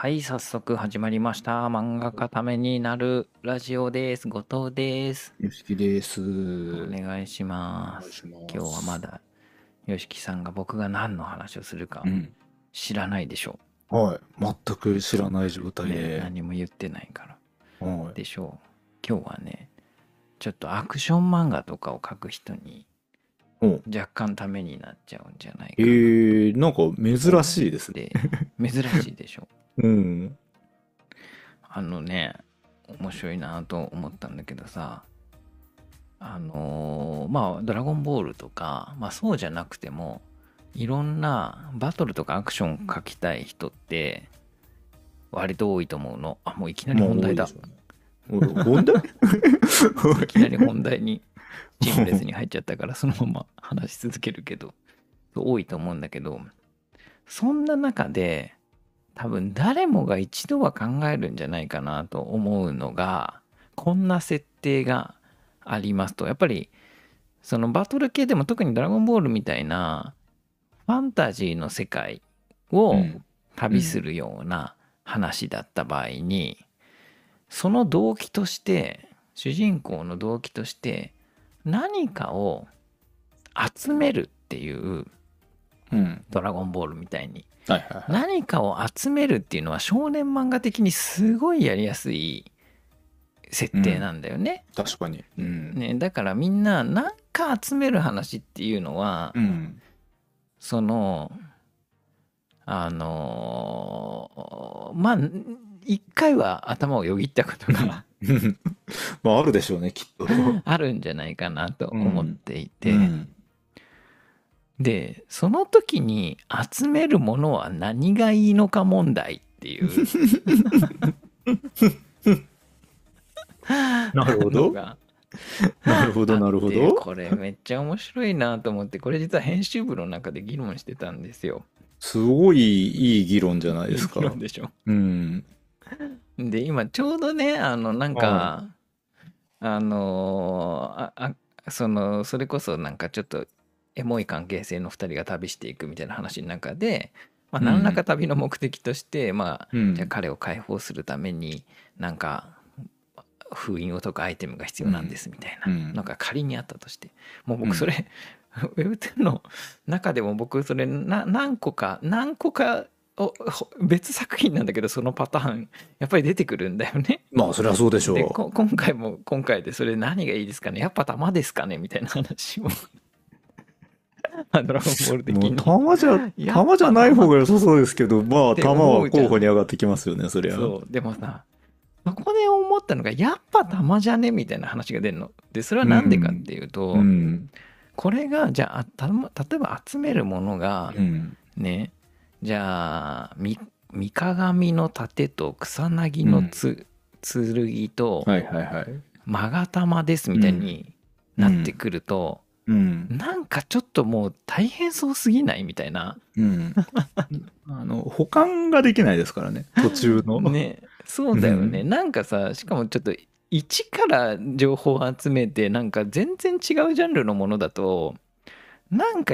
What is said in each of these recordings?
はい早速始まりました漫画家ためになるラジオです後藤ですよしきですお願いします今日はまだよしきさんが僕が何の話をするか知らないでしょう、うん、はい全く知らない状態で、ね、何も言ってないから、はい、でしょう今日はねちょっとアクション漫画とかを描く人に若干ためになっちゃうんじゃないかな。えー、なんか珍しいですね。珍しいでしょ。うん。あのね、面白いなと思ったんだけどさ、あのーまあ、ドラゴンボールとか、まあそうじゃなくても、いろんなバトルとかアクション書きたい人って、割と多いと思うの。あ、もういきなり本題だ。いね、本題 いきなり本題に、チームレスに入っちゃったから、そのまま話し続けるけど、多いと思うんだけど、そんな中で、多分誰もが一度は考えるんじゃないかなと思うのがこんな設定がありますとやっぱりそのバトル系でも特に「ドラゴンボール」みたいなファンタジーの世界を旅するような話だった場合に、その動機として主人公の動機として何かを集めるっていううん、ドラゴンボールみたいに、はいはいはい、何かを集めるっていうのは少年漫画的にすごいやりやすい設定なんだよね、うん、確かに、うんね、だからみんな何か集める話っていうのは、うん、そのあのー、まあ一回は頭をよぎったことがまああるでしょうねきっと あるんじゃないかなと思っていて、うんで、その時に集めるものは何がいいのか問題っていう なるほど。なるほど、なるほど。これめっちゃ面白いなと思って、これ実は編集部の中で議論してたんですよ。すごいいい議論じゃないですか。いいでしょ。うん。で、今ちょうどね、あの、なんか、あのあ、あそのそれこそなんかちょっとエモい関係性の2人が旅していくみたいな話の中で、まあ、何らか旅の目的として、うん、まあ、じゃあ彼を解放するためになんか封印を解くアイテムが必要なんですみたいなんか仮にあったとして、もう僕それ、うん、Web10 の中でも僕それ何個か何個かお別作品なんだけどそのパターンやっぱり出てくるんだよね。まあそれはそうでしょう。今回も今回でそれ何がいいですかねやっぱ玉ですかねみたいな話を ドラゴンボール的に。もうじゃ、玉じゃない方が良さそうですけど、まあ、玉は候補に上がってきますよね、そりゃ。そう、でもさ、そこで思ったのが、やっぱ玉じゃねみたいな話が出るの。で、それは何でかっていうと、うん、これが、じゃあ、た例えば集めるものが、うん、ね、じゃあ、み三鏡の盾と草薙のつ、うん、剣と、はいはいはい、勾玉ですみたいになってくると、うん、なんかちょっともう大変そうすぎないみたいな、うん、あの保管ができないですからね 途中のねそうだよね、うん、なんかさしかもちょっと一から情報を集めてなんか全然違うジャンルのものだとなんか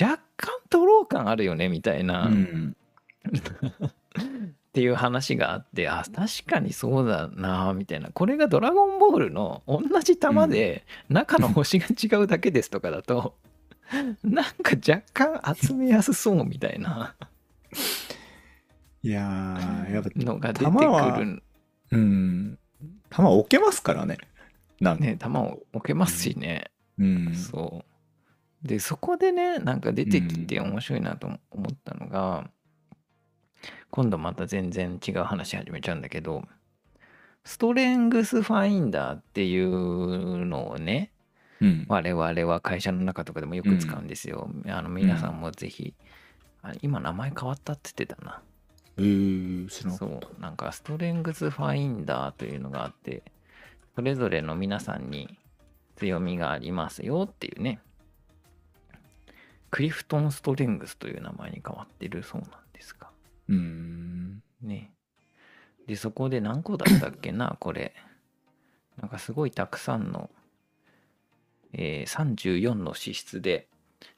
若干とロー感あるよねみたいな、うん、っていう話があってあ確かにそうだなみたいなこれが「ドラゴンボール」の同じ球で中の星が違うだけですとかだと、うん、なんか若干集めやすそうみたいないややっぱのが出てくるうん玉置けますからねなんね玉を置けますしね、うん、うん、そうでそこでねなんか出てきて面白いなと思ったのが、今度また全然違う話始めちゃうんだけど、ストレングスファインダーっていうのをね、うん、我々は会社の中とかでもよく使うんですよ。うん、あの皆さんもぜひ、うん、今名前変わったって言ってたな。へ、えー、そうなんかストレングスファインダーというのがあってそれぞれの皆さんに強みがありますよっていうねクリフトン・ストレングスという名前に変わってるそうなんですがうん。ね。で、そこで何個だったっけな、これ。なんかすごいたくさんの、えー、34の資質で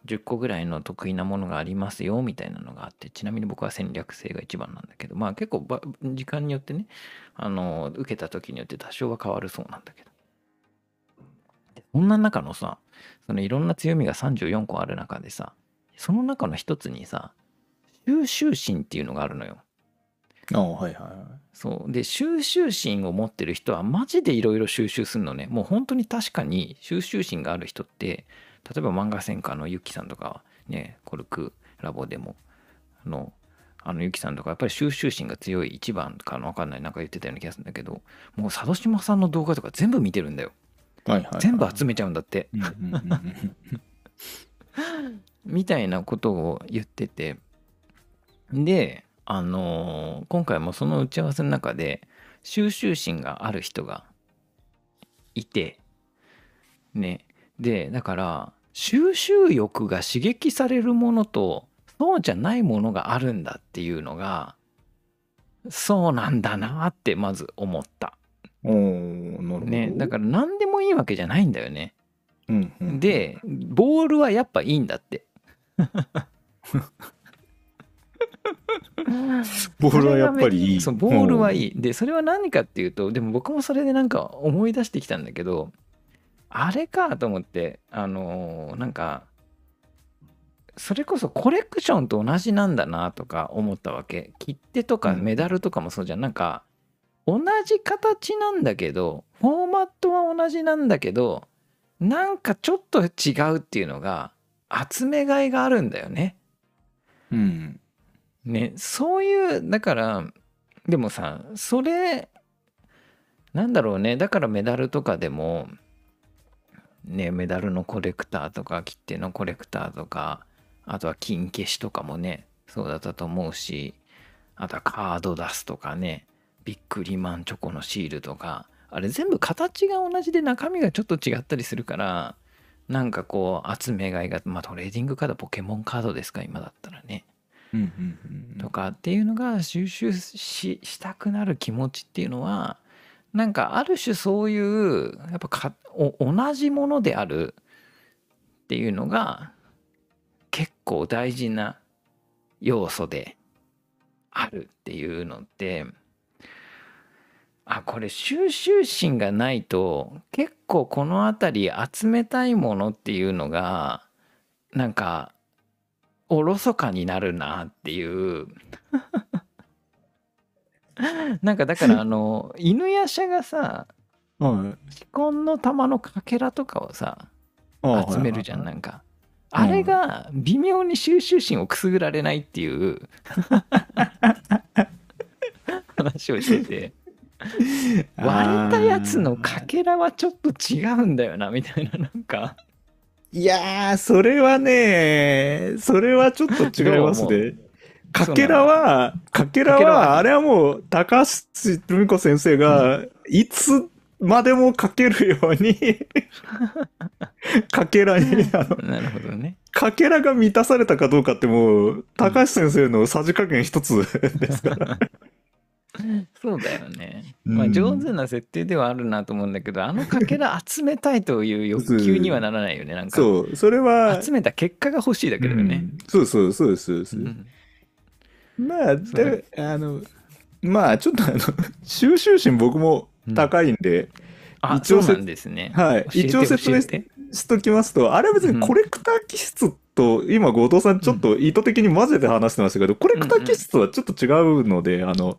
10個ぐらいの得意なものがありますよ、みたいなのがあって、ちなみに僕は戦略性が一番なんだけど、まあ結構時間によってね、あの、受けた時によって多少は変わるそうなんだけど。そんな中のさ、そのいろんな強みが34個ある中でさ、その中の一つにさ、収集心っていうのがあるのよ。あはいはい。そうで収集心を持ってる人はマジでいろいろ収集するのねもう本当に確かに収集心がある人って例えば漫画戦家のユキさんとかねコルクラボでもあのあのユキさんとかやっぱり収集心が強い一番かの分かんないなんか言ってたような気がするんだけどもう佐渡島さんの動画とか全部見てるんだよ、はいはい、はい、全部集めちゃうんだってみたいなことを言っててで、あのー、今回もその打ち合わせの中で収集心がある人がいてねでだから収集欲が刺激されるものとそうじゃないものがあるんだっていうのがそうなんだなってまず思った。おなるね、だから何でもいいわけじゃないんだよね。うん、うん、でボールはやっぱいいんだって。ボールはやっぱりいいそボールはいい、でそれは何かっていうとでも僕もそれでなんか思い出してきたんだけどあれかと思ってあのー、なんかそれこそコレクションと同じなんだなとか思ったわけ切手とかメダルとかもそうじゃん、うん、なんか同じ形なんだけどフォーマットは同じなんだけどなんかちょっと違うっていうのが集めがいがあるんだよね。うん、ね、そういう、だから、でもさ、それ、なんだろうね、だからメダルとかでも、ね、メダルのコレクターとか、切手のコレクターとか、あとは金消しとかもね、そうだったと思うし、あとはカード出すとかね、ビックリマンチョコのシールとか、あれ全部形が同じで中身がちょっと違ったりするから、なんかこう、集めがいが、まあトレーディングカード、ポケモンカードですか、今だったらね。とかっていうのが収集ししたくなる気持ちっていうのはなんかある種そういうやっぱか同じものであるっていうのが結構大事な要素であるっていうのってあこれ収集心がないと結構この辺り集めたいものっていうのがなんかおろそかになるなっていう なんかだからあの犬やしゃがさはい。既婚の玉のかけらとかをさ集めるじゃんなんかあれが微妙に収集心をくすぐられないっていう 話をしてて割れたやつのかけらはちょっと違うんだよなみたいななんかいやー、それはね、それはちょっと違いますね。かけらは、かけらは、あれはもう、高橋文子先生が、いつまでもかけるように かけらに、あの、なるほどね。かけらが満たされたかどうかってもう、高橋先生のさじ加減一つですから そうだよね。まあ上手な設定ではあるなと思うんだけど、あのかけら集めたいという欲求にはならないよね、なんか。そう、それは、集めた結果が欲しいだけだよね。うんそうそうそうですそううんまあ、だあの、まあ、ちょっとあの、収 集心僕も高いんで、あ、一そ応うなんですね。はい。一応説明してしときますと、あれは別にコレクター気質と、今、後藤さんちょっと意図的に混ぜて話してましたけど、コレクター気質とはちょっと違うので、あの、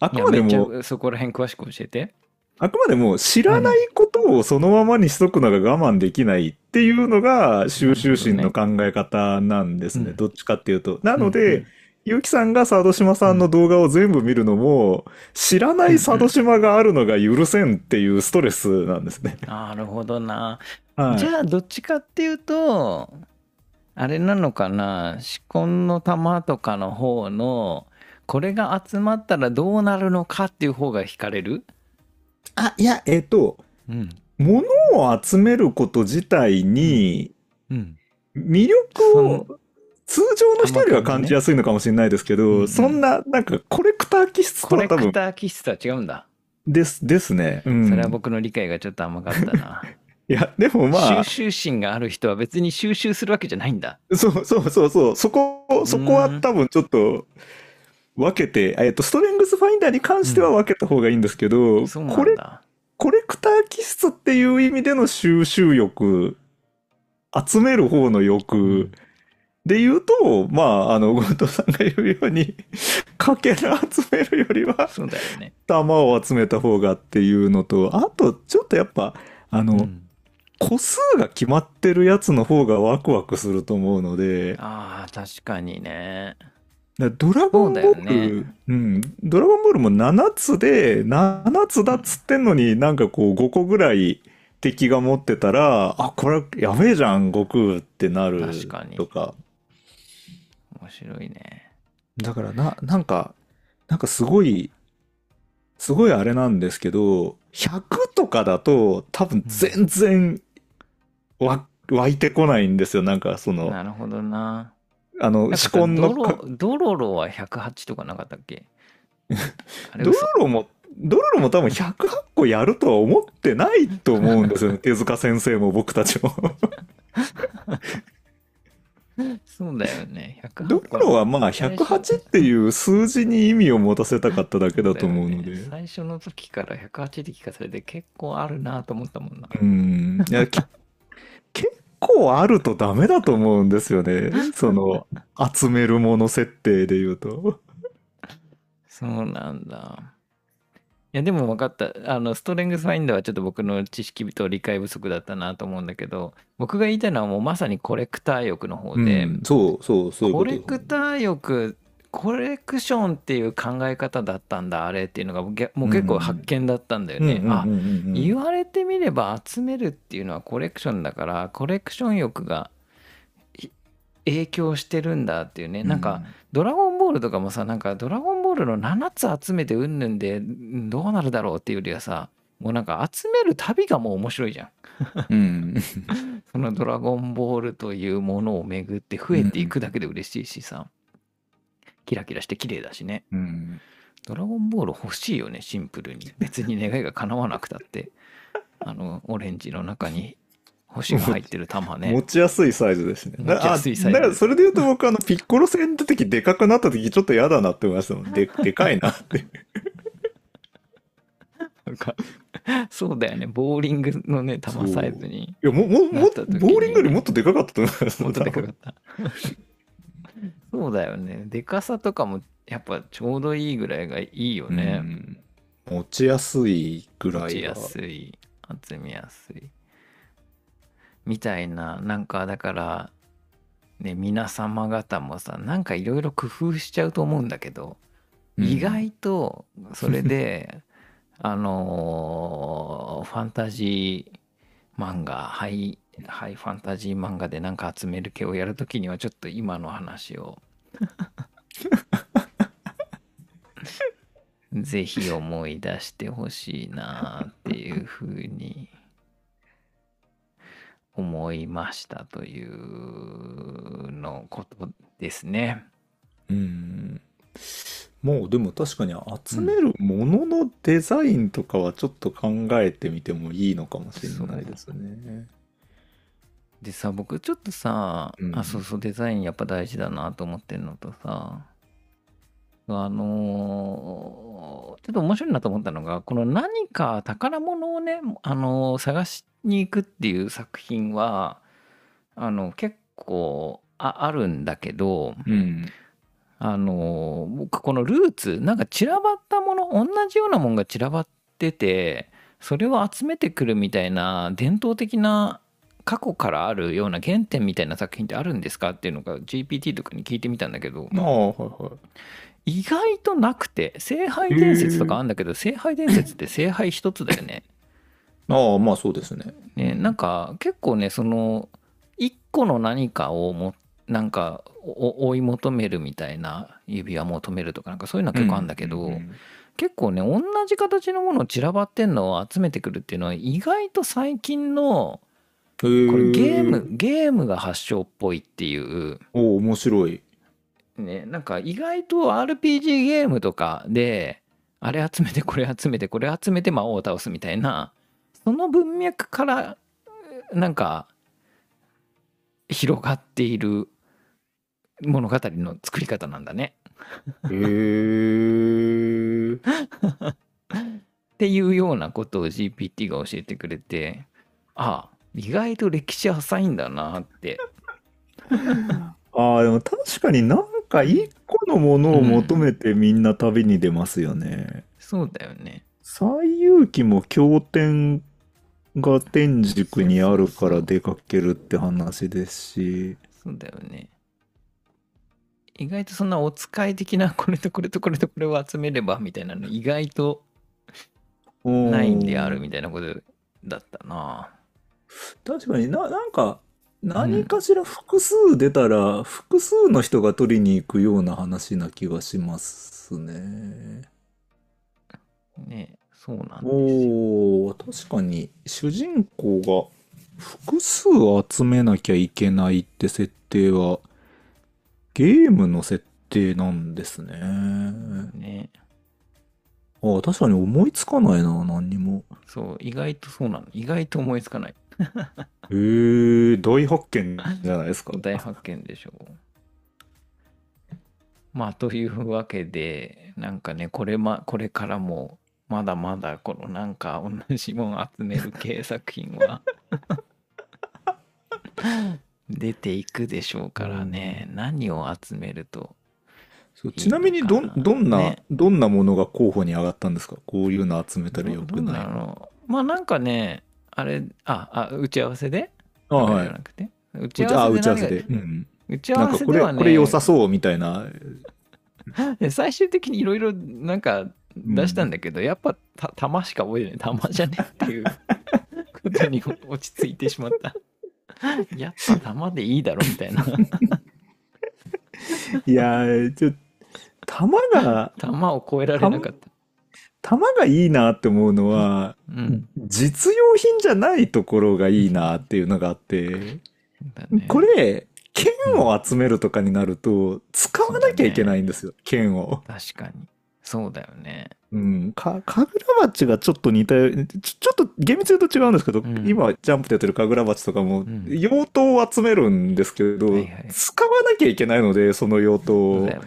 あくまでもそこら辺詳しく教えてあくまでも知らないことをそのままにしとくのが我慢できないっていうのが収集心の考え方なんですね。どっちかっていうと。なので、結、う、城、ん、さんが佐渡島さんの動画を全部見るのも、知らない佐渡島があるのが許せんっていうストレスなんですね。なるほどな。はい、じゃあ、どっちかっていうと、あれなのかな、紫根の玉とかの方の、これが集まったらどうなるのかっていう方が惹かれるあいやえっ、ー、と、うん、物を集めること自体に魅力を通常の人よりは感じやすいのかもしれないですけど、うんうん、そんななんかコレクター気質とは多分コレクター気質とは違うんだですですね、うん、それは僕の理解がちょっと甘かったな いや、でもまあ。収集心がある人は別に収集するわけじゃないんだ。そうそうそうそう。そこ、そこは多分ちょっと、分けて、えっと、ストレングスファインダーに関しては分けた方がいいんですけど、うん、これ、コレクター気質っていう意味での収集欲、集める方の欲で言うと、まあ、あの、後藤さんが言うように、かけら集めるよりは、そうだよね。玉を集めた方がっていうのと、あと、ちょっとやっぱ、あの、うん、個数が決まってるやつの方がワクワクすると思うので。ああ、確かにね。だドラゴンボールう、ね、うん、ドラゴンボールも7つで、7つだっつってんのになんかこう5個ぐらい敵が持ってたら、あ、これやべえじゃん、悟空ってなるとか。確かに。面白いね。だからな、なんか、なんかすごい、すごいあれなんですけど、100とかだと多分全然湧、湧いてこないんですよ、なんかその。なるほどな。あの、紫紺のドロ。ドロロは108とかなかったっけ ドロロも、ドロロも多分108個やるとは思ってないと思うんですよね。手塚先生も僕たちも そうだよね。ドロロはまあ108っていう数字に意味を持たせたかっただけだと思うので。ね、最初の時から108で聞かされて結構あるなと思ったもんな。うん。いや構あるとダメだと思うんですよね。その、集めるもの設定で言うと。そうなんだ。いやでも分かったあのストレングスファインダーはちょっと僕の知識と理解不足だったなと思うんだけど僕が言いたいのはもうまさにコレクター欲の方で、うん、そうそうそうコレクター欲コレクションっていう考え方だったんだあれっていうのがもう結構発見だったんだよね。あ言われてみれば集めるっていうのはコレクションだからコレクション欲が影響してるんだっていうねなんか「ドラゴンボール」とかもさなんか「ドラゴンボール」の7つ集めてうんぬんでどうなるだろうっていうよりはさもうなんか集める旅がもう面白いじゃん。うん、その「ドラゴンボール」というものを巡って増えていくだけで嬉しいしさ。キラキラして綺麗だしね。うん。ドラゴンボール欲しいよね、シンプルに。別に願いが叶わなくたって。あの、オレンジの中に星が入ってる玉ね。持ちやすいサイズですね。持ちやすいサイズ。だからそれで言うと僕あの、ピッコロ戦の時でかくなった時ちょっと嫌だなって思いましたもん。で、でかいなって。なんか、そうだよね。ボーリングのね、玉サイズに。いや、も、も、も、ボーリングよりもっとでかかったと思います。もっとでかかった。そうだよね。でかさとかもやっぱちょうどいいぐらいがいいよね。うん、持ちやすいぐらい持ちやすい。集めやすい。みたいな、なんかだから、ね、皆様方もさ、なんかいろいろ工夫しちゃうと思うんだけど、うん、意外とそれで、あのー、ファンタジー漫画、はい、ハイファンタジー漫画でなんか集める系をやるときにはちょっと今の話を ぜひ思い出してほしいなっていうふうに思いましたというのことですね。うんもうでも確かに集めるもののデザインとかはちょっと考えてみてもいいのかもしれないですね。でさ僕ちょっとさ、うん、あそうそうデザインやっぱ大事だなと思ってるのとさあのー、ちょっと面白いなと思ったのがこの何か宝物をね、あのー、探しに行くっていう作品はあの結構あるんだけど、うん、あのー、僕このルーツなんか散らばったもの同じようなもんが散らばっててそれを集めてくるみたいな伝統的な過去からあるような原点みたいな作品ってあるんですかっていうのが GPT とかに聞いてみたんだけど、意外となくて聖杯伝説とかあるんだけど聖杯伝説って聖杯一つだよね。ああまあそうですね。ねなんか結構ねその一個の何かをもなんか追い求めるみたいな指輪求めるとかなんかそういうのは結構あるんだけど、うんうんうん、結構ね同じ形のものを散らばってんのを集めてくるっていうのは意外と最近のこれゲームゲームが発祥っぽいっていうお面白いねなんか意外と RPG ゲームとかであれ集めてこれ集めてこれ集めて魔王を倒すみたいなその文脈からなんか広がっている物語の作り方なんだね。へえ っていうようなことを GPT が教えてくれてああ意外と歴史浅いんだなって ああでも確かになんか一個のものを求めてみんな旅に出ますよね、うん、そうだよね西遊記も経典が天竺にあるから出かけるって話ですしそうだよね意外とそんなお使い的なこれとこれとこれとこれを集めればみたいなの意外とないんであるみたいなことだったな確かにな、なんか、何かしら複数出たら、複数の人が取りに行くような話な気がしますね。ねえそうなんですお確かに、主人公が複数集めなきゃいけないって設定は、ゲームの設定なんですね。ねああ、確かに思いつかないな、何にも。そう、意外とそうなの。意外と思いつかない。へえー、大発見じゃないですか。大発見でしょう。まあというわけでなんかねこれ,、ま、これからもまだまだこのなんか同じもん集める系作品は 出ていくでしょうからね、うん、何を集めるとそうちなみにどどんな、ね、どんなものが候補に上がったんですかこういうの集めたらよくないまあなんかねあれ、あ、あ打ち合わせではい打ち合わせで。打ち合わせではこれ良さそうみたいな。最終的にいろいろなんか出したんだけど、やっぱた玉しか覚えてない。玉じゃねえっていうことに落ち着いてしまった。やっぱ玉でいいだろみたいな。いやちょっと、玉が。玉を超えられなかった。玉がいいなって思うのは、うん、実用品じゃないところがいいなっていうのがあって、ね、これ、剣を集めるとかになると、使わなきゃいけないんですよ、ね、剣を。確かに。そうだよね。うん。か、ぐら鉢がちょっと似たちょ、ちょっと厳密に言うと違うんですけど、うん、今、ジャンプでやってるかぐら鉢とかも、用途を集めるんですけど、うんはいはい、使わなきゃいけないので、その用途を。ね、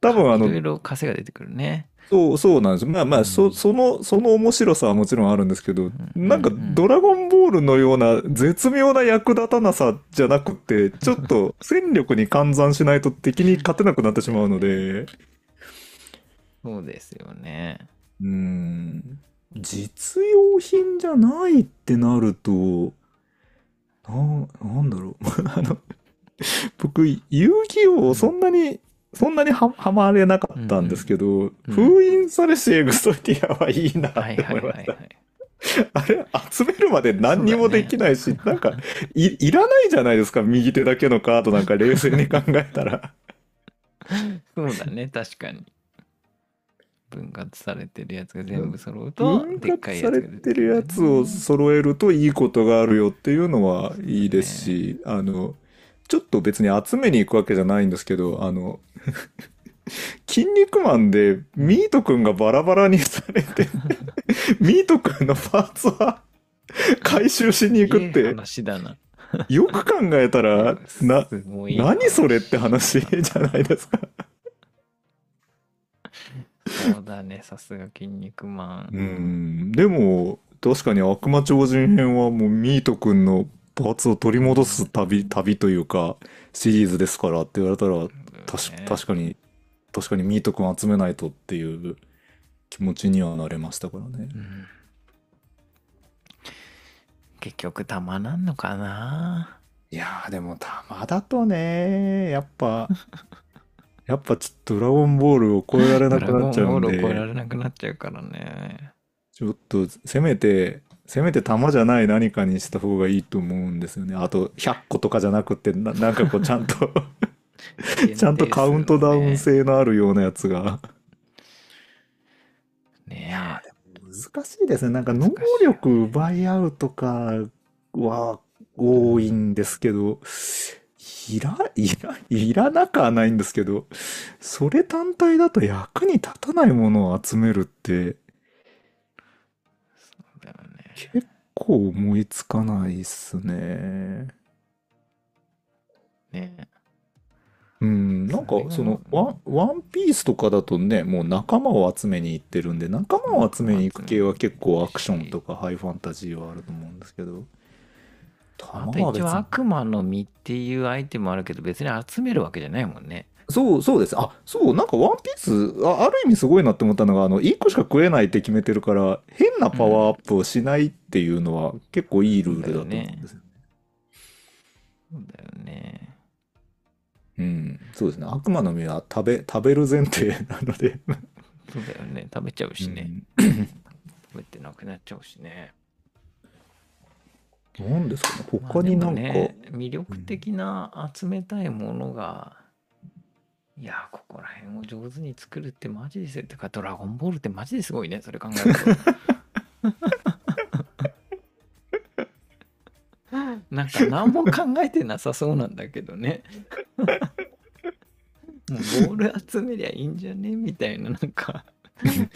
多分あの。いろいろ稼が出てくるね。そう、そうなんです。まあまあ、そ、その、その面白さはもちろんあるんですけど、なんか、ドラゴンボールのような絶妙な役立たなさじゃなくて、ちょっと戦力に換算しないと敵に勝てなくなってしまうので。そうですよね。うん。実用品じゃないってなると、な、なんだろう。あの、僕、遊戯王をそんなにそんなにはまれなかったんですけど、うんうん、封印されしエグソティアはいいなって思いました。はいはいはい あれ集めるまで何にもできないし、ね、なんかいらないじゃないですか右手だけのカードなんか冷静に考えたらそうだね確かに分割されてるやつが全部揃うと分割されてるやつを揃えるといいことがあるよっていうのはいいですし、ね、あのちょっと別に集めに行くわけじゃないんですけど、あの、筋肉マンでミートくんがバラバラにされて ミートくんのパーツは回収しに行くって。いい話だな。よく考えたら、な、何それって話じゃないですかそうだね、さすが筋肉マン。うん。でも、確かに悪魔超人編はもうミートくんのパーツを取り戻す旅、旅というか、シリーズですからって言われたら、確かに、確かにミート君集めないとっていう気持ちにはなれましたからね。うん、結局、たまなんのかないやでも、たまだとね、やっぱ、やっぱちょっとドラゴンボールを超えられなくなっちゃうんで。ドラゴンボールを超えられなくなっちゃうからね。ちょっと、せめて、せめて玉じゃない何かにした方がいいと思うんですよね。あと、100個とかじゃなくて、ななんかこう、ちゃんとね、ちゃんとカウントダウン性のあるようなやつが。ねえ。難しいですね。なんか能力奪い合うとかは多いんですけど、いら、いら、いらなくはないんですけど、それ単体だと役に立たないものを集めるって、結構思いつかないっすね。ねうん、なんかそのワ「ワンピースとかだとねもう仲間を集めに行ってるんで仲間を集めに行く系は結構アクションとかハイファンタジーはあると思うんですけど。あと一応悪魔の実っていうアイテムあるけど別に集めるわけじゃないもんね。そう、そうです。あ、そう、なんかワンピース、あ、ある意味すごいなって思ったのが、あの、1個しか食えないって決めてるから、変なパワーアップをしないっていうのは、結構いいルールだと思うんですよね。そうだよね。うん、そうですね。悪魔の実は食べ、食べる前提 なのでそうだよね。食べちゃうしね。うん、食べてなくなっちゃうしね。なんですかね。他になんか。ね、魅力的な集めたいものが、いやここら辺を上手に作るってマジですよ。てか、ドラゴンボールってマジですごいね、それ考えると。なんか何も考えてなさそうなんだけどね。もうボール集めりゃいいんじゃねみたいな、なんか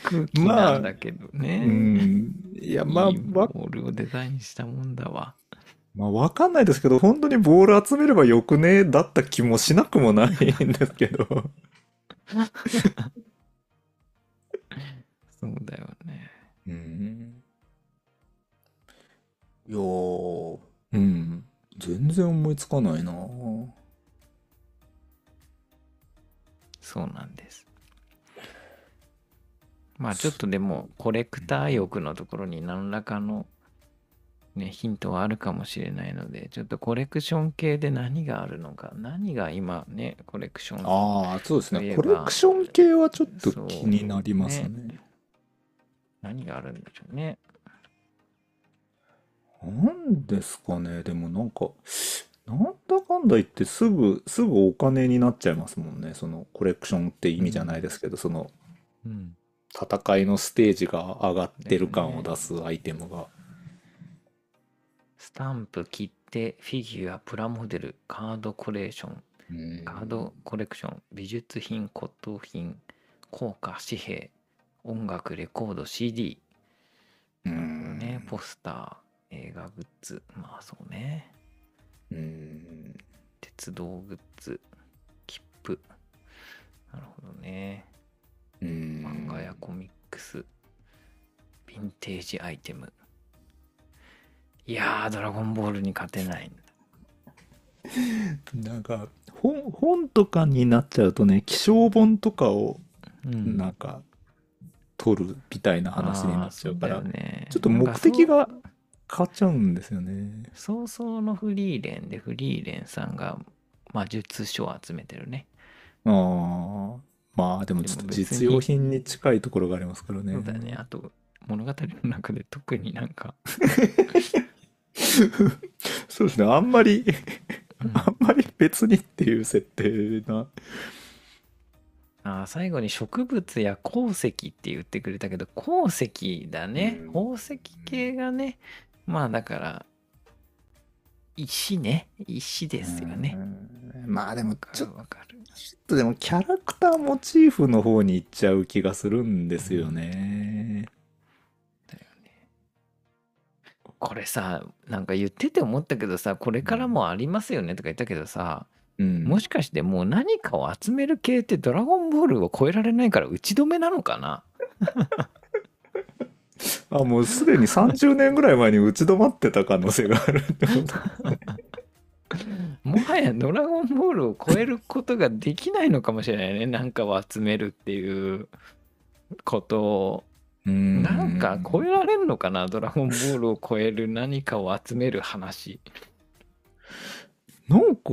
空気なんだけどね。まあ、うん、いや、まあ、ボールをデザインしたもんだわ。まあ、わかんないですけど、本当にボール集めればよくねだった気もしなくもないんですけど。そうだよね。うん。いやうん。全然思いつかないなそうなんです。まあちょっとでもコレクター欲のところに何らかのね、ヒントはあるかもしれないので、ちょっとコレクション系で何があるのか、何が今ね、コレクションああ、そうですね。コレクション系はちょっと気になりますね。ね何があるんでしょうね。何ですかね、でもなんか、なんだかんだ言ってすぐ、すぐお金になっちゃいますもんね。そのコレクションって意味じゃないですけど、その、うん、戦いのステージが上がってる感を出すアイテムが。スタンプ、切手、フィギュア、プラモデル、カードコレーション、カードコレクション、美術品、骨董品、硬貨、紙幣、音楽、レコード、CD、ね、ポスター、映画グッズ、まあそうね。うん、鉄道グッズ、切符。なるほどね。うん漫画やコミックス、ヴィンテージアイテム。いやー、ドラゴンボールに勝てない。なんか本、本とかになっちゃうとね、気象本とかを、なんか、取るみたいな話になっちゃうから、うんね、ちょっと目的が変わっちゃうんですよね。早々のフリーレンで、フリーレンさんが魔術書を集めてるね。ああ。まあでもちょっと実用品に近いところがありますからね。そうだね。あと物語の中で特になんか そうですね、あんまり、あんまり別にっていう設定な。あ最後に植物や鉱石って言ってくれたけど鉱石だね、宝石系がねまあだから石ね石ですよね、まあでもちょっとでもキャラクターモチーフの方に行っちゃう気がするんですよね、これさなんか言ってて思ったけどさこれからもありますよねとか言ったけどさ、うん、もしかしてもう何かを集める系って「ドラゴンボール」を超えられないから打ち止めなのかな あもうすでに30年ぐらい前に打ち止まってた可能性があるってこと、もはや「ドラゴンボール」を超えることができないのかもしれないねなんかを集めるっていうことなんか超えられんのかなドラゴンボールを超える何かを集める話なんか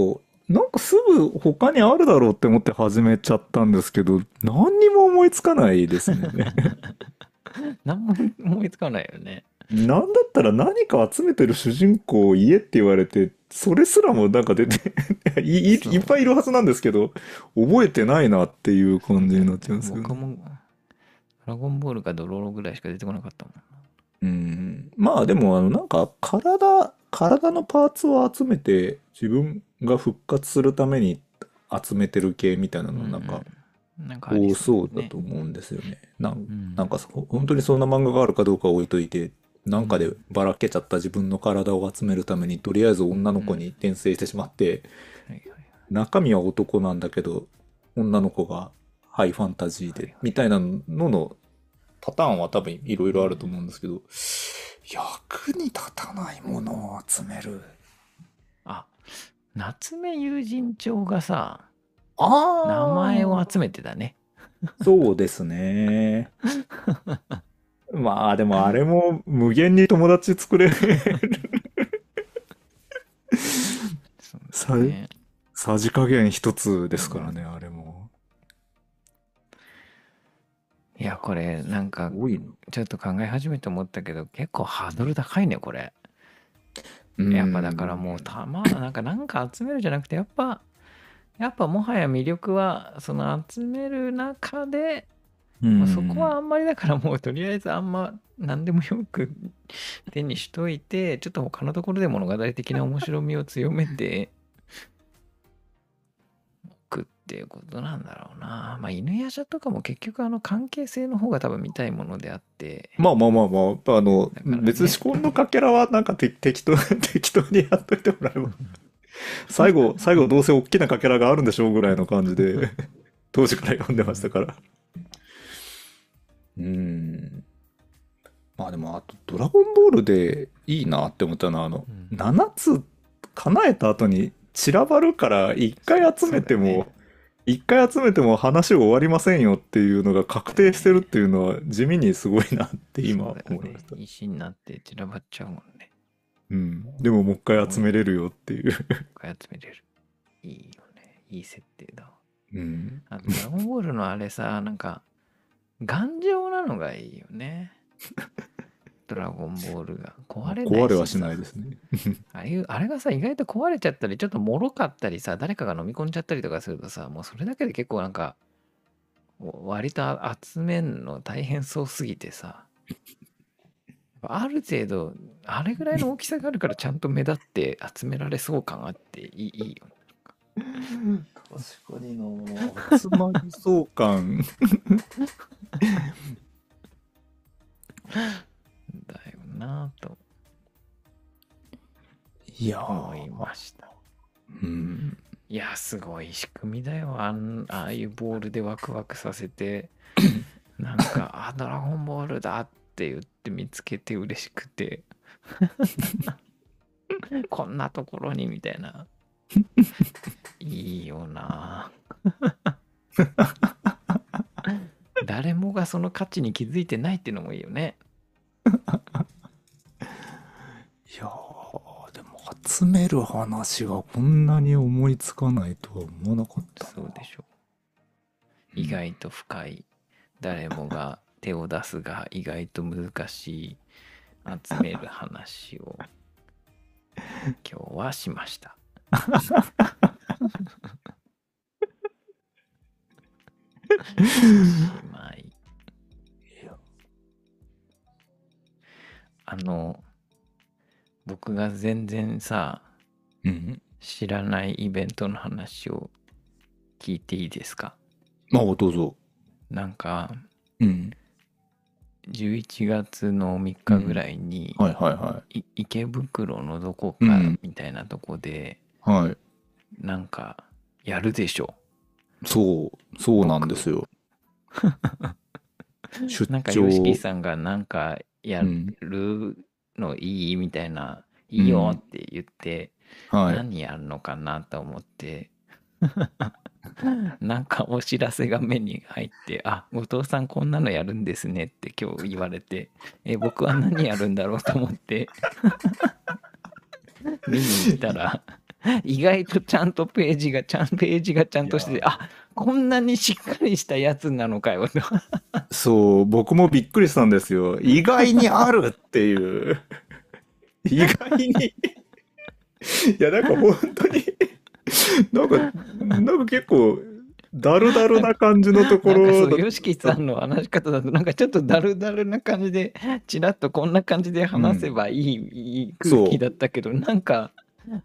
なんかすぐ他にあるだろうって思って始めちゃったんですけど何にも思いつかないですね 何も思いつかないよね何だったら何か集めてる主人公を家って言われて、それすらもなんか出て い、いっぱいいるはずなんですけど、覚えてないなっていう感じになっちゃうんですけど、ね、僕もラゴンボールかドロロぐらいしか出てこなかったもん。うん、まあでもあのなんか体体のパーツを集めて自分が復活するために集めてる系みたいなのなんか多そうだと思うんですよね。なん,、なんか本当にそんな漫画があるかどうか置いといてなんかでばらけちゃった自分の体を集めるためにとりあえず女の子に転生してしまって、中身は男なんだけど女の子がハイファンタジーで、みたいなののパターンは多分いろいろあると思うんですけど、役に立たないものを集める。あ、夏目友人帳がさ、あ名前を集めてたね。そうですね。まあでもあれも無限に友達作れる ね、さじ加減一つですからね、あれも。いやこれなんかちょっと考え始めて思ったけど結構ハードル高いねこれやっぱだからもうたまなんかなんか集めるじゃなくてやっぱやっぱもはや魅力はその集める中でまそこはあんまりだからもうとりあえずあんま何でもよく手にしといてちょっと他のところで物語的な面白みを強めてっていうことなんだろうな。まあ、犬やしゃとかも結局あの関係性の方が多分見たいものであって。まあまあまあまあ、あの、ね、別に思考のかけらはなんか適当、適当にやっといてもらえば。最後、最後どうせ大きなかけらがあるんでしょうぐらいの感じで、当時から読んでましたから。うん。まあでも、あと、ドラゴンボールでいいなって思ったのは、あの、うん、7つ叶えた後に散らばるから、一回集めても一回集めても話終わりませんよっていうのが確定してるっていうのは地味にすごいなって今思いました。石になって散らばっちゃうもんね。うん。でももう一回集めれるよっていう。もう一回集めれる。いいよね。いい設定だうん。あと、ドラゴンボールのあれさ、なんか、頑丈なのがいいよね。ドラゴンボールが壊れない壊れはしないですねあ あいうあれがさ意外と壊れちゃったりちょっともろかったりさ誰かが飲み込んじゃったりとかするとさもうそれだけで結構なんか割と集めんの大変そうすぎてさある程度あれぐらいの大きさがあるからちゃんと目立って集められそうかなっていいいいよ確かにの集まりそう感 なと思いました。うん、いやすごい仕組みだよあんああいうボールでワクワクさせて なんか「あドラゴンボールだ」って言って見つけて嬉しくて こんなところにみたいないいよな 誰もがその価値に気づいてないっていうのもいいよねいやー、でも集める話がこんなに思いつかないとは思わなかったそうでしょう。意外と深い。誰もが手を出すが意外と難しい集める話を 今日はしました。しまい。あの、僕が全然さ、うん、知らないイベントの話を聞いていいですかまあどうぞなんか、うん、11月の3日ぐらいに、はいはいはい、池袋のどこかみたいなとこで、うんはい、なんかやるでしょそうそうなんですよ 出張なんか y o さんがなんかやるのいいみたいな、いいよって言って、うんはい、何やるのかなと思って、なんかお知らせが目に入って、あ、後藤さんこんなのやるんですねって今日言われて、え、僕は何やるんだろうと思って、見に行ったら、意外とちゃんとページが、ちゃん、ページがちゃんとしてて、あ、こんなにしっかりしたやつなのかよそう僕もびっくりしたんですよ意外にあるっていう意外にいやなんか本当になんかなんか結構だるだるな感じのところなん s h さんの話し方だとなんかちょっとだるだるな感じでちらっとこんな感じで話せばいいうん、いい空気だったけどなんか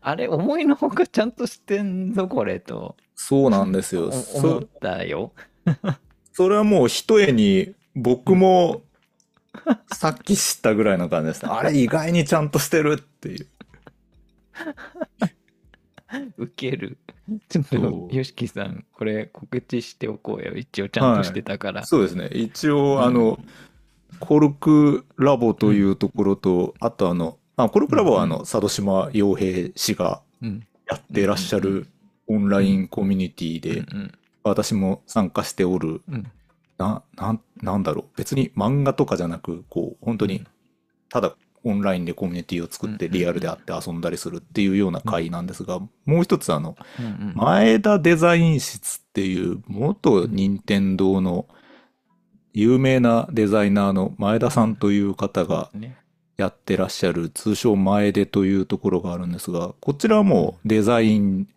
あれ思いのほかちゃんとしてんぞこれとそうなんですよ。そうだよ。それはもう一重に僕もさっき知ったぐらいの感じですね。あれ意外にちゃんとしてるっていう。ウケる。ちょっと、よしきさん、これ告知しておこうよ。一応ちゃんとしてたから。はい、そうですね。一応、あの、うん、コルクラボというところと、あとあの、あコルクラボはあの、佐渡島洋平氏がやってらっしゃるオンラインコミュニティで、私も参加しておる、な、な、なんだろう。別に漫画とかじゃなく、こう、本当に、ただオンラインでコミュニティを作ってリアルであって遊んだりするっていうような会なんですが、もう一つあの、前田デザイン室っていう元任天堂の有名なデザイナーの前田さんという方がやってらっしゃる通称前出というところがあるんですが、こちらもデザイン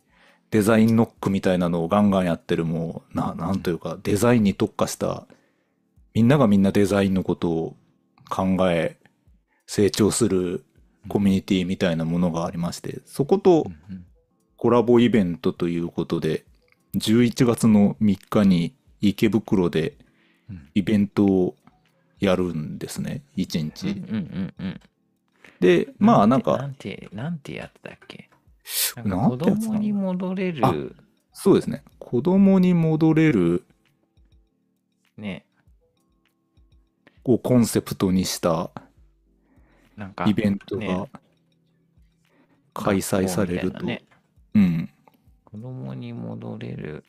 デザインノックみたいなのをガンガンやってるもうななんというかデザインに特化したみんながみんなデザインのことを考え成長するコミュニティみたいなものがありましてそことコラボイベントということで11月の3日に池袋でイベントをやるんですね1日。でまあなんか。なんてなんてやってたっけなんか子供に戻れる。そうですね。子供に戻れる。ね。をコンセプトにしたイベントが開催されると。ね、うん。子供に戻れる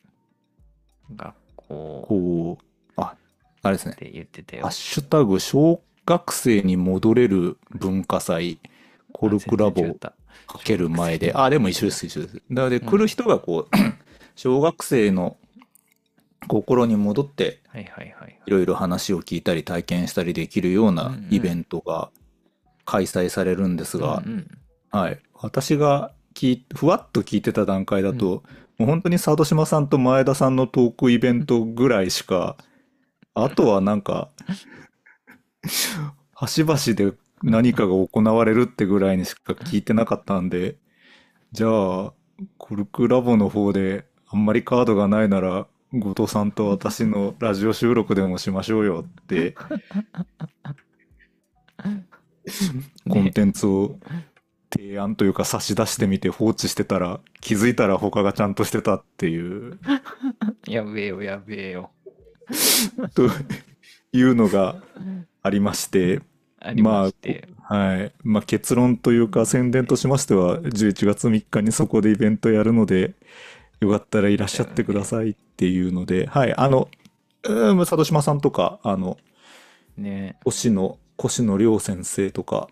学校。こう。あ、あれですね。言ってたよ。ハッシュタグ小学生に戻れる文化祭コルクラボかける前で、あ、でも一緒です、一緒です。なので、来る人がこう、うん、小学生の心に戻って、いろいろ話を聞いたり体験したりできるようなイベントが開催されるんですが、はい、私がふわっと聞いてた段階だと、うん、もう本当に佐渡島さんと前田さんのトークイベントぐらいしか、あとはなんか端々で何かが行われるってぐらいにしか聞いてなかったんで、じゃあ、コルクラボの方であんまりカードがないなら、後藤さんと私のラジオ収録でもしましょうよって、コンテンツを提案というか差し出してみて放置してたら気づいたら他がちゃんとしてたっていうやべえよやべえよというのがありましてありまして、まあ、はいまあ、結論というか宣伝としましては11月3日にそこでイベントやるのでよかったらいらっしゃってくださいっていうので、ね、はいあのうん里島さんとかあの、ね、星野越野亮先生とか、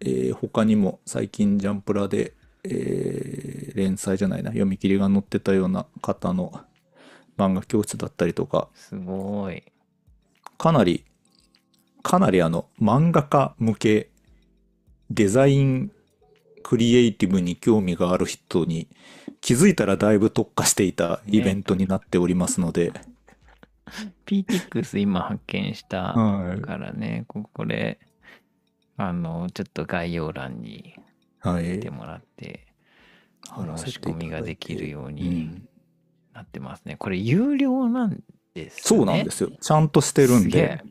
えー、他にも最近ジャンプラで、えー、連載じゃないな読み切りが載ってたような方の漫画教室だったりとかすごいかなりかなりあの漫画家向けデザインクリエイティブに興味がある人に気づいたらだいぶ特化していたイベントになっておりますので、ね、PTX 今発見したからね、はい、これあのちょっと概要欄に入てもらって、はい、申込みができるようになってますね、うん、これ有料なんです、ね、そうなんですよちゃんとしてるんで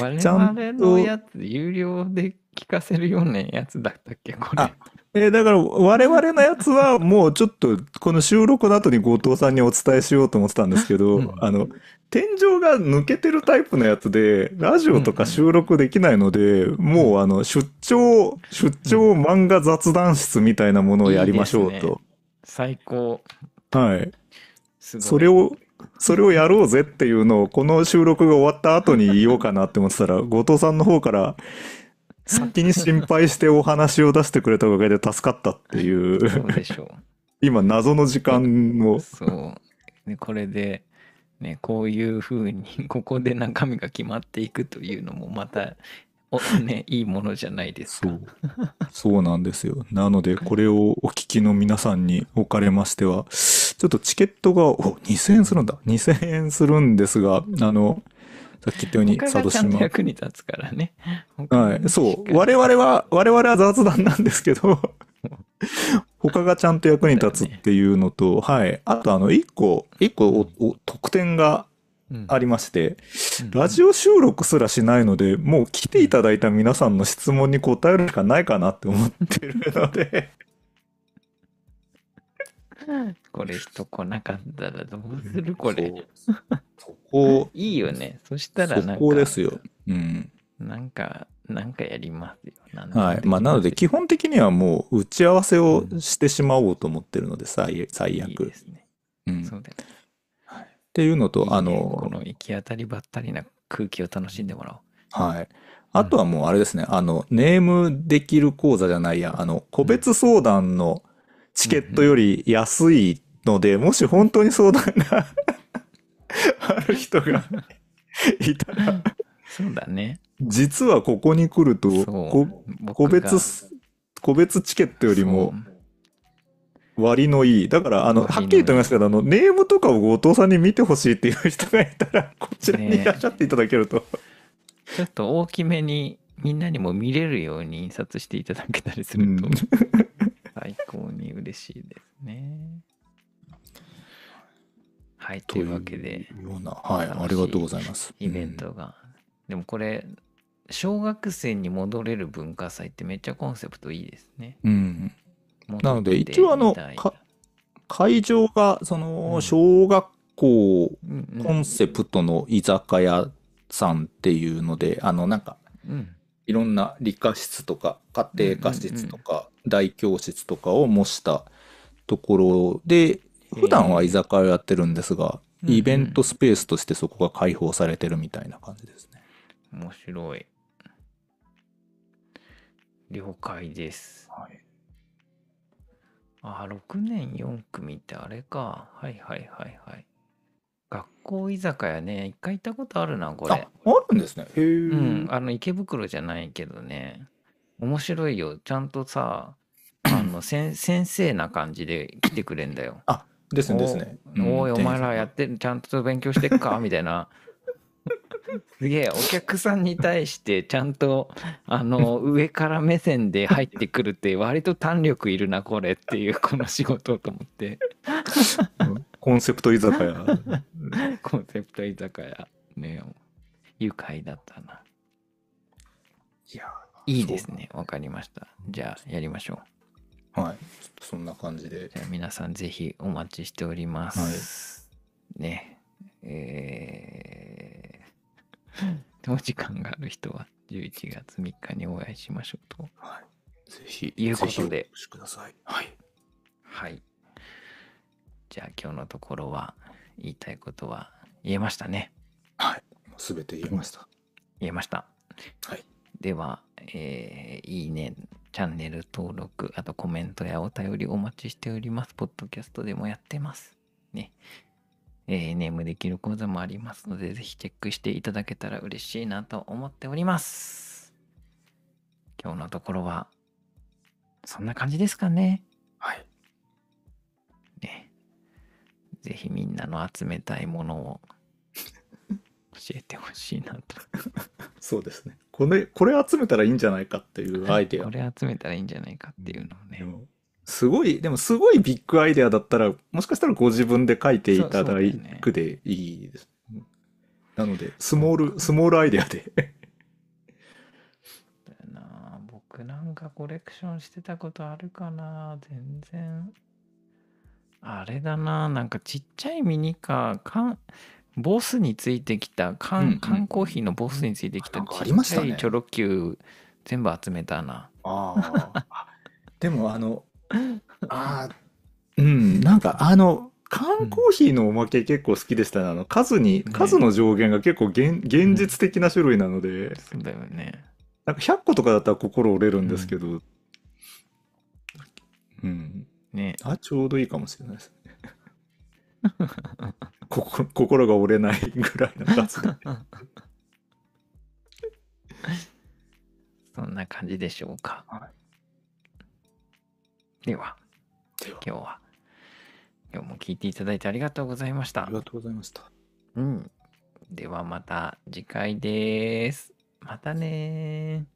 我々のやつ、有料で聞かせるようなやつだったっけ、これ。えー、だから我々のやつはもうちょっとこの収録の後に後藤さんにお伝えしようと思ってたんですけど、うん、あの天井が抜けてるタイプのやつでラジオとか収録できないので、うんうん、もうあの出張出張漫画雑談室みたいなものをやりましょうと。うんいいね、最高。はい。それをそれをやろうぜっていうのを、この収録が終わった後に言おうかなって思ってたら、後藤さんの方から、先に心配してお話を出してくれたおかげで助かったっていうでしょう。今、謎の時間を。そう。ね、これで、ね、こういうふうに、ここで中身が決まっていくというのも、また、おね、いいものじゃないですか。そう。そうなんですよ。なので、これをお聞きの皆さんにおかれましては、ちょっとチケットが、お、2000円するんだ。2000円するんですが、あの、さっき言ったように、佐渡島。役に立つからね。はい。そう。我々は、我々は雑談なんですけど、他がちゃんと役に立つっていうのと、ね、はい。あと、あの、一個、一個特典がありまして、うん、ラジオ収録すらしないので、もう来ていただいた皆さんの質問に答えるしかないかなって思ってるのでこれ人来なかったらどうするこれ。そこ。いいよね。そしたらなんか。そこですよ。うん。なんか、なんかやりますよ。はい。まあ、なので基本的にはもう打ち合わせをしてしまおうと思ってるので、最最悪。いいですね。うん。そうだね。っていうのと、いいね、あの、この行き当たりばったりな空気を楽しんでもらおう。はい。あとはもうあれですね、あの、ネームできる講座じゃないや、あの、個別相談のチケットより安いので、もし本当に相談が ある人がいたらそうだね。実はここに来ると、個別、個別チケットよりも割のいい。だから、あの、はっきり言ってますけど、あの、ネームとかを後藤さんに見てほしいっていう人がいたら、こちらにいらっしゃっていただけると、ね。ちょっと大きめに、みんなにも見れるように印刷していただけたりすると、うん、嬉しいですね。はい、というわけで。ような、はい、ありがとうございます。イベントが。でもこれ、小学生に戻れる文化祭ってめっちゃコンセプトいいですね。うん。なので、一応あの、会場が、その、小学校コンセプトの居酒屋さんっていうので、あの、なんか、うん、いろんな理科室とか家庭科室とか大教室とかを模したところで普段は居酒屋をやってるんですが、イベントスペースとしてそこが開放されてるみたいな感じですね。面白い。了解です。はい、あ、6年4組ってあれか。はいはいはいはい。学校居酒屋ね、一回行ったことあるな、これ。あ、あるんですね。へうん、え。あの池袋じゃないけどね。面白いよ。ちゃんとさ、あの先生な感じで来てくれんだよ。あ、ですねですね。おい、お前らやってる、ちゃんと勉強してっか みたいな。すげえ、お客さんに対してちゃんと、あの、上から目線で入ってくるって、割と胆力いるな、これっていう、この仕事と思って。コンセプト居酒屋。コンセプト居酒屋ね愉快だったないやいいですねわかりましたじゃあやりましょうはいそんな感じでじゃあ皆さんぜひお待ちしております、はい、ねえー、お 時間がある人は11月3日にお会いしましょうと、はい、ぜひいうことでくださいはい、はい、じゃあ今日のところは言いたいことは言えましたね。はい。すべて言えました。言えました。はい。では、えー、いいね、チャンネル登録、あとコメントやお便りお待ちしております。ポッドキャストでもやってます。ね。えー、ネームできる講座もありますので、ぜひチェックしていただけたら嬉しいなと思っております。今日のところは、そんな感じですかね。ぜひみんなの集めたいものを教えてほしいなとそうですねこれこれ集めたらいいんじゃないかっていうアイデア、これ集めたらいいんじゃないかっていうのをね、うんすごい、でもすごいビッグアイデアだったら、もしかしたらご自分で書いていただくでいいです。ね、なので、スモール、スモールアイデアでだな僕なんかコレクションしてたことあるかな全然あれだな、なんかちっちゃいミニカー、缶、ボスについてきた、う缶、ん缶コーヒーのボスについてきた、あちりっましちゃたねいチョロ Q 全部集めたな。あでもあの、あうん、なんかあの、缶コーヒーのおまけ結構好きでしたね。あの、数に、数の上限が結構現、現実的な種類なので、そうだよね。なんか100個とかだったら心折れるんですけど、うん。ねあ、ちょうどいいかもしれないですね。心 心が折れないぐらいの数談。そんな感じでしょうか。はい、では、今日は、今日も聞いていただいてありがとうございました。ありがとうございました。うん。ではまた次回です。またね